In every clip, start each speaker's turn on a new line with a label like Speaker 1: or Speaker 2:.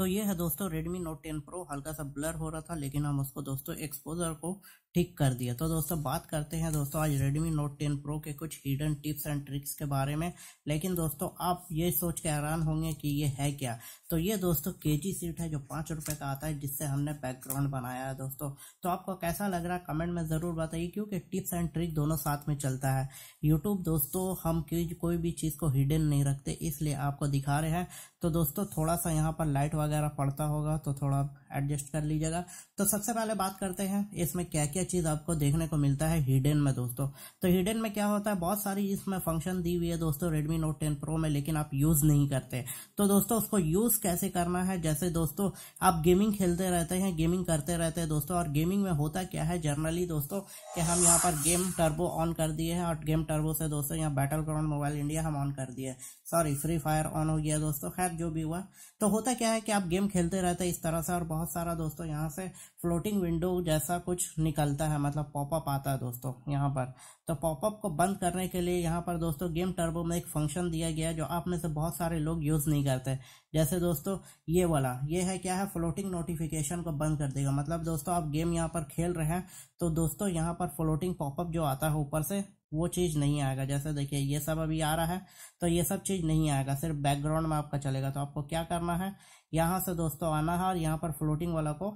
Speaker 1: तो ये है दोस्तों रेडमी नोट टेन प्रो हल्का सा ब्लर हो रहा था लेकिन हम उसको दोस्तों एक्सपोजर को ठीक कर दिया तो दोस्तों बात करते हैं दोस्तों आज Redmi Note 10 Pro के कुछ हिडन टिप्स एंड ट्रिक्स के बारे में लेकिन दोस्तों आप ये सोच के हैरान होंगे कि ये है क्या तो ये दोस्तों के जी सीट है जो पाँच रुपये का आता है जिससे हमने बैकग्राउंड बनाया है दोस्तों तो आपको कैसा लग रहा है कमेंट में ज़रूर बताइए क्योंकि टिप्स एंड ट्रिक दोनों साथ में चलता है यूट्यूब दोस्तों हम कोई भी चीज़ को हिडन नहीं रखते इसलिए आपको दिखा रहे हैं तो दोस्तों थोड़ा सा यहाँ पर लाइट वगैरह वगैरह पड़ता होगा तो थोड़ा एडजस्ट कर लीजिएगा तो सबसे पहले बात करते हैं इसमें क्या क्या चीज़ आपको देखने को मिलता है हिडन में दोस्तों तो हिडन में क्या होता है बहुत सारी इसमें फंक्शन दी हुई है दोस्तों रेडमी नोट टेन प्रो में लेकिन आप यूज़ नहीं करते तो दोस्तों उसको यूज़ कैसे करना है जैसे दोस्तों आप गेमिंग खेलते रहते हैं गेमिंग करते रहते हैं दोस्तों और गेमिंग में होता क्या है जनरली दोस्तों कि हम यहाँ पर गेम टर्बो ऑन कर दिए हैं और गेम टर्बो से दोस्तों यहाँ बैटल ग्राउंड मोबाइल इंडिया हम ऑन कर दिए सॉरी फ्री फायर ऑन हो गया दोस्तों खैर जो भी हुआ तो होता क्या है कि आप गेम खेलते रहते इस तरह से और बहुत सारा दोस्तों यहाँ से फ्लोटिंग विंडो जैसा कुछ निकलता है मतलब पॉपअप आता है दोस्तों यहाँ पर तो पॉपअप को बंद करने के लिए यहाँ पर दोस्तों गेम टर्बो में एक फंक्शन दिया गया है जो आप में से बहुत सारे लोग यूज़ नहीं करते जैसे दोस्तों ये वाला ये है क्या है फ्लोटिंग नोटिफिकेशन को बंद कर देगा मतलब दोस्तों आप गेम यहाँ पर खेल रहे हैं तो दोस्तों यहाँ पर फ्लोटिंग पॉपअप जो आता है ऊपर से वो चीज़ नहीं आएगा जैसे देखिए ये सब अभी आ रहा है तो ये सब चीज़ नहीं आएगा सिर्फ बैकग्राउंड में आपका चलेगा तो आपको क्या करना है यहाँ से दोस्तों आना है और यहाँ पर फ्लोटिंग वाला को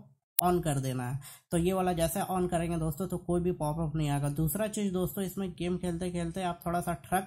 Speaker 1: ऑन कर देना है तो ये वाला जैसे ऑन करेंगे दोस्तों तो कोई भी पॉपअप नहीं आएगा दूसरा चीज़ दोस्तों इसमें गेम खेलते खेलते आप थोड़ा सा ठग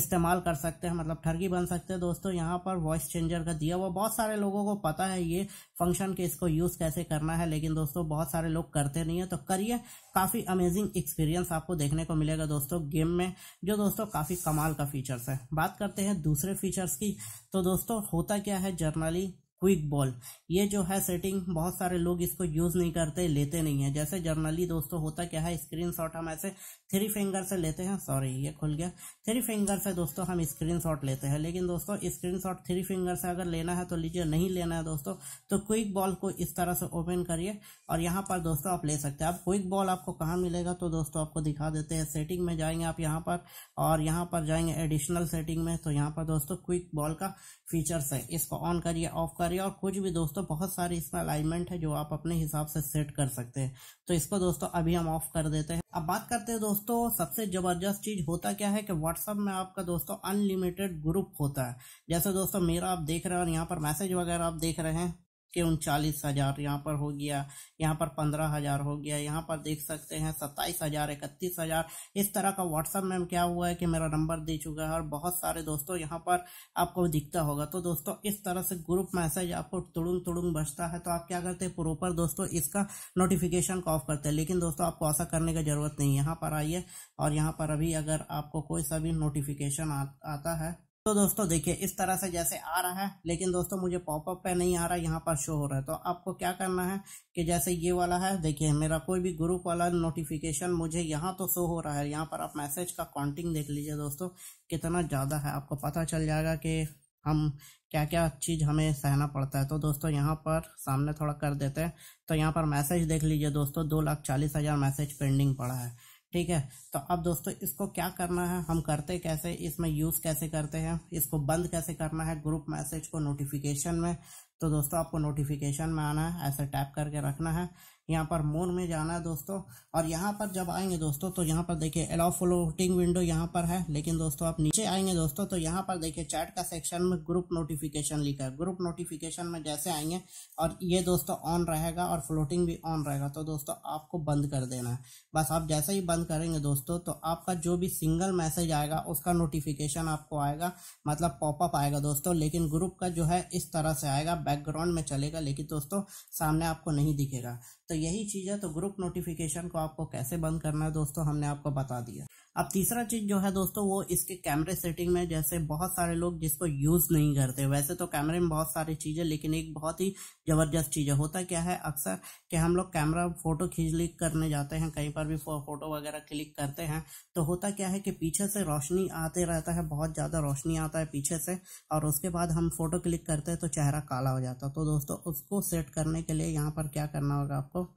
Speaker 1: इस्तेमाल कर सकते हैं मतलब ठगी बन सकते हैं दोस्तों यहाँ पर वॉइस चेंजर का दिया हुआ बहुत सारे लोगों को पता है ये फंक्शन के इसको यूज़ कैसे करना है लेकिन दोस्तों बहुत सारे लोग करते नहीं है तो करिए काफ़ी अमेजिंग एक्सपीरियंस आपको देखने को मिलेगा दोस्तों गेम में जो दोस्तों काफ़ी कमाल का फीचर्स है बात करते हैं दूसरे फीचर्स की तो दोस्तों होता क्या है जर्नली क्विक बॉल ये जो है सेटिंग बहुत सारे लोग इसको यूज़ नहीं करते लेते नहीं है जैसे जर्नली दोस्तों होता क्या है स्क्रीन शॉट हम ऐसे थ्री फिंगर से लेते हैं सॉरी ये खुल गया थ्री फिंगर से दोस्तों हम स्क्रीन शॉट लेते हैं लेकिन दोस्तों स्क्रीन शॉट थ्री फिंगर से अगर लेना है तो लीजिए नहीं लेना है दोस्तों तो क्विक बॉल को इस तरह से ओपन करिए और यहाँ पर दोस्तों आप ले सकते हैं अब क्विक बॉल आपको कहाँ मिलेगा तो दोस्तों आपको दिखा देते हैं सेटिंग में जाएंगे आप यहाँ पर और यहाँ पर जाएंगे एडिशनल सेटिंग में तो यहाँ पर दोस्तों क्विक बॉल का फीचर्स है इसको ऑन करिए ऑफ कर करें और कुछ भी दोस्तों बहुत सारे इसमें अलाइनमेंट है जो आप अपने हिसाब से सेट कर सकते हैं तो इसको दोस्तों अभी हम ऑफ कर देते हैं अब बात करते हैं दोस्तों सबसे जबरदस्त चीज होता क्या है कि व्हाट्सअप में आपका दोस्तों अनलिमिटेड ग्रुप होता है जैसे दोस्तों मेरा आप देख रहे हैं और यहाँ पर मैसेज वगैरह आप देख रहे हैं के उनचालीस हजार यहाँ पर हो गया यहाँ पर पंद्रह हजार हो गया यहाँ पर देख सकते हैं सत्ताईस हजार इकतीस हजार इस तरह का व्हाट्सअप में क्या हुआ है कि मेरा नंबर दे चुका है और बहुत सारे दोस्तों यहाँ पर आपको दिखता होगा तो दोस्तों इस तरह से ग्रुप मैसेज आपको तुड़ुंग तुड़ुंग बचता है तो आप क्या करते हैं प्रोपर दोस्तों इसका नोटिफिकेशन को ऑफ करते हैं लेकिन दोस्तों आपको ऐसा करने की ज़रूरत नहीं यहाँ पर आइए और यहाँ पर अभी अगर आपको कोई सा भी नोटिफिकेशन आता है तो दोस्तों देखिए इस तरह से जैसे आ रहा है लेकिन दोस्तों मुझे पॉपअप पे नहीं आ रहा यहाँ पर शो हो रहा है तो आपको क्या करना है कि जैसे ये वाला है देखिए मेरा कोई भी ग्रुप वाला नोटिफिकेशन मुझे यहाँ तो शो हो रहा है यहाँ पर आप मैसेज का काउंटिंग देख लीजिए दोस्तों कितना ज़्यादा है आपको पता चल जाएगा कि हम क्या क्या चीज़ हमें सहना पड़ता है तो दोस्तों यहाँ पर सामने थोड़ा कर देते हैं तो यहाँ पर मैसेज देख लीजिए दोस्तों दो लाख चालीस हज़ार मैसेज पेंडिंग पड़ा है ठीक है तो अब दोस्तों इसको क्या करना है हम करते कैसे इसमें यूज़ कैसे करते हैं इसको बंद कैसे करना है ग्रुप मैसेज को नोटिफिकेशन में तो दोस्तों आपको नोटिफिकेशन में आना है ऐसे टैप करके रखना है यहाँ पर मोर में जाना है दोस्तों और यहाँ पर जब आएंगे दोस्तों तो यहाँ पर देखिए एलो फ्लोटिंग विंडो यहाँ पर है लेकिन दोस्तों आप नीचे आएंगे दोस्तों तो यहाँ पर देखिए चैट का सेक्शन में ग्रुप नोटिफिकेशन लिखा है ग्रुप नोटिफिकेशन में जैसे आएंगे और ये दोस्तों ऑन रहेगा और फ्लोटिंग भी ऑन रहेगा तो दोस्तों आपको बंद कर देना है बस आप जैसे ही बंद करेंगे दोस्तों तो आपका जो भी सिंगल मैसेज आएगा उसका नोटिफिकेशन आपको आएगा मतलब पॉपअप आएगा दोस्तों लेकिन ग्रुप का जो है इस तरह से आएगा बैकग्राउंड में चलेगा लेकिन दोस्तों सामने आपको नहीं दिखेगा तो यही चीज़ है तो ग्रुप नोटिफिकेशन को आपको कैसे बंद करना है दोस्तों हमने आपको बता दिया अब तीसरा चीज जो है दोस्तों वो इसके कैमरे सेटिंग में जैसे बहुत सारे लोग जिसको यूज नहीं करते वैसे तो कैमरे में बहुत सारी चीजें लेकिन एक बहुत ही जबरदस्त चीज है होता क्या है अक्सर कि हम लोग कैमरा फोटो खींच करने जाते हैं कहीं पर भी फोटो वगैरह क्लिक करते हैं तो होता क्या है कि पीछे से रोशनी आते रहता है बहुत ज्यादा रोशनी आता है पीछे से और उसके बाद हम फोटो क्लिक करते हैं तो चेहरा काला हो जाता है तो दोस्तों उसको सेट करने के लिए यहाँ पर क्या करना होगा आपको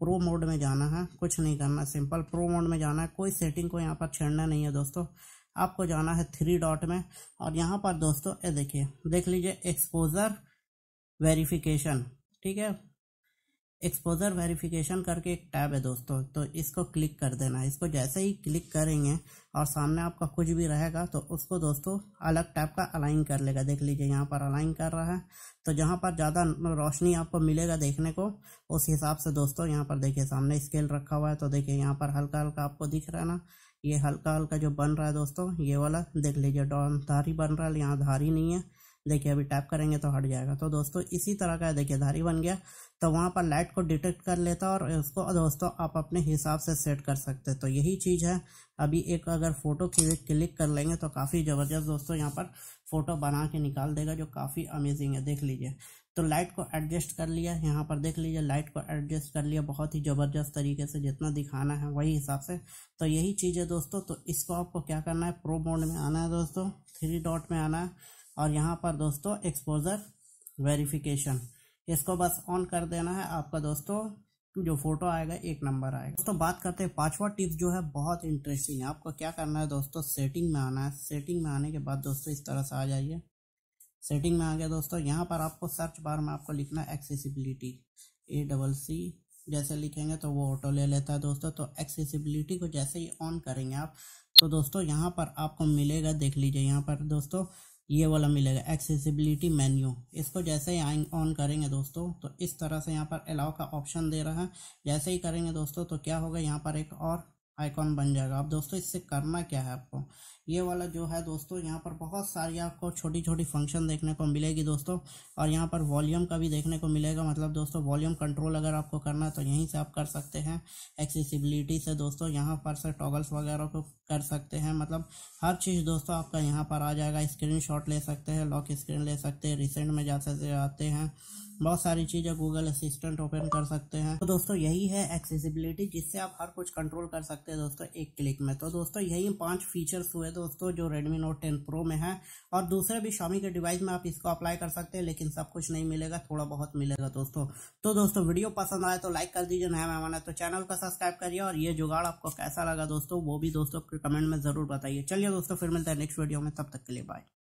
Speaker 1: प्रो मोड में जाना है कुछ नहीं करना सिंपल प्रो मोड में जाना है कोई सेटिंग को यहाँ पर छेड़ना नहीं है दोस्तों आपको जाना है थ्री डॉट में और यहाँ पर दोस्तों ये देखिए देख लीजिए एक्सपोजर वेरिफिकेशन ठीक है एक्सपोजर वेरिफिकेशन करके एक टैब है दोस्तों तो इसको क्लिक कर देना इसको जैसे ही क्लिक करेंगे और सामने आपका कुछ भी रहेगा तो उसको दोस्तों अलग टैब का अलाइन कर लेगा देख लीजिए यहाँ पर अलाइन कर रहा है तो जहाँ पर ज़्यादा मतलब रोशनी आपको मिलेगा देखने को उस हिसाब से दोस्तों यहाँ पर देखिए सामने स्केल रखा हुआ है तो देखिए यहाँ पर हल्का हल्का आपको दिख रहा है ना ये हल्का हल्का जो बन रहा है दोस्तों ये वाला देख लीजिए डॉन धारी बन रहा है यहाँ धारी नहीं है देखिए अभी टैप करेंगे तो हट जाएगा तो दोस्तों इसी तरह का देखिए धारी बन गया तो वहाँ पर लाइट को डिटेक्ट कर लेता और उसको दोस्तों आप अपने हिसाब से सेट कर सकते तो यही चीज़ है अभी एक अगर फ़ोटो क्लिक कर लेंगे तो काफ़ी ज़बरदस्त दोस्तों यहाँ पर फ़ोटो बना के निकाल देगा जो काफ़ी अमेजिंग है देख लीजिए तो लाइट को एडजस्ट कर लिया यहाँ पर देख लीजिए लाइट को एडजस्ट कर लिया बहुत ही ज़बरदस्त तरीके से जितना दिखाना है वही हिसाब से तो यही चीज़ है दोस्तों तो इसको आपको क्या करना है प्रो मोड में आना है दोस्तों थ्री डॉट में आना है और यहाँ पर दोस्तों एक्सपोजर वेरिफिकेशन इसको बस ऑन कर देना है आपका दोस्तों जो फोटो आएगा एक नंबर आएगा दोस्तों बात करते हैं पांचवा टिप्स जो है बहुत इंटरेस्टिंग है आपको क्या करना है दोस्तों सेटिंग में आना है सेटिंग में आने के बाद दोस्तों इस तरह से आ जाइए सेटिंग में आ गया दोस्तों यहाँ पर आपको सर्च बार में आपको लिखना है एक्सेसिबिलिटी ए डबल सी जैसे लिखेंगे तो वो ऑटो ले लेता है दोस्तों तो एक्सेसिबिलिटी को जैसे ही ऑन करेंगे आप तो दोस्तों यहाँ पर आपको मिलेगा देख लीजिए यहाँ पर दोस्तों ये वाला मिलेगा एक्सेसिबिलिटी मेन्यू इसको जैसे ही ऑन करेंगे दोस्तों तो इस तरह से यहाँ पर अलाउ का ऑप्शन दे रहा है जैसे ही करेंगे दोस्तों तो क्या होगा यहाँ पर एक और आइकॉन बन जाएगा अब दोस्तों इससे करना क्या है आपको ये वाला जो है दोस्तों यहाँ पर बहुत सारी आपको छोटी छोटी फंक्शन देखने को मिलेगी दोस्तों और यहाँ पर वॉल्यूम का भी देखने को मिलेगा मतलब दोस्तों वॉल्यूम कंट्रोल अगर आपको करना है तो यहीं से आप कर सकते हैं एक्सेसिबिलिटी से दोस्तों यहाँ पर से टॉगल्स वगैरह को कर सकते हैं मतलब हर चीज़ दोस्तों आपका यहाँ पर आ जाएगा स्क्रीन शॉट ले सकते हैं लॉक स्क्रीन ले सकते हैं रिसेंट में जा सकते आते हैं बहुत सारी चीज़ें गूगल असिस्टेंट ओपन कर सकते हैं तो दोस्तों यही है एक्सेसिबिलिटी जिससे आप हर कुछ कंट्रोल कर सकते हैं दोस्तों एक क्लिक में तो दोस्तों यही पांच फीचर्स हुए दोस्तों जो रेडमी नोट टेन प्रो में है और दूसरे भी शामी के डिवाइस में आप इसको अप्लाई कर सकते हैं लेकिन सब कुछ नहीं मिलेगा थोड़ा बहुत मिलेगा दोस्तों तो दोस्तों वीडियो पसंद आए तो लाइक कर दीजिए नया मेहमान है तो चैनल को सब्सक्राइब करिए और ये जुगाड़ आपको कैसा लगा दोस्तों वो भी दोस्तों कमेंट में ज़रूर बताइए चलिए दोस्तों फिर मिलता है नेक्स्ट वीडियो में तब तक के लिए बाय